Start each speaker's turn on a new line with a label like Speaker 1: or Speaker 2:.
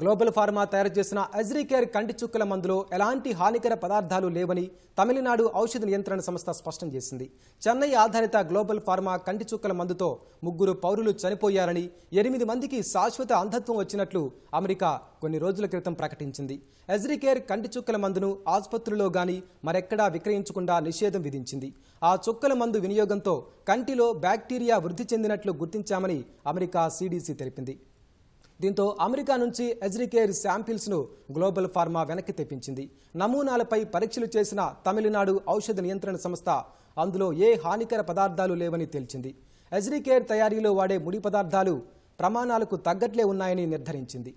Speaker 1: global pharma తయారు చేసిన అజ్రికేర్ కంటి చుక్కల మందులో ఎలాంటి హానికర పదార్థాలు లేవని తమిళనాడు ఔషధ నియంత్రణ సంస్థ స్పష్టం చేసింది చెన్నై ఆధారిత గ్లోబల్ ఫార్మా కంటి చుక్కల మందుతో ముగ్గురు పౌరులు చనిపోయారని ఎనిమిది మందికి శాశ్వత అంధత్వం వచ్చినట్లు అమెరికా కొన్ని రోజుల క్రితం ప్రకటించింది అజ్రికేర్ కంటి చుక్కల మందును ఆసుపత్రిలో గాని మరెక్కడా విక్రయించకుండా నిషేధం విధించింది ఆ చుక్కల మందు వినియోగంతో కంటిలో బ్యాక్టీరియా వృద్ధి చెందినట్లు గుర్తించామని అమెరికా సీడీసీ తెలిపింది దీంతో అమెరికా నుంచి ఎజ్రికేర్ శాంపిల్స్ను గ్లోబల్ ఫార్మా వెనక్కి తెప్పించింది నమూనాలపై పరీక్షలు చేసిన తమిళనాడు ఔషధ నియంత్రణ సంస్థ అందులో ఏ హానికర పదార్థాలు లేవని తేల్చింది ఎజ్రికేర్ తయారీలో వాడే ముడి పదార్థాలు ప్రమాణాలకు తగ్గట్లే ఉన్నాయని నిర్ధారించింది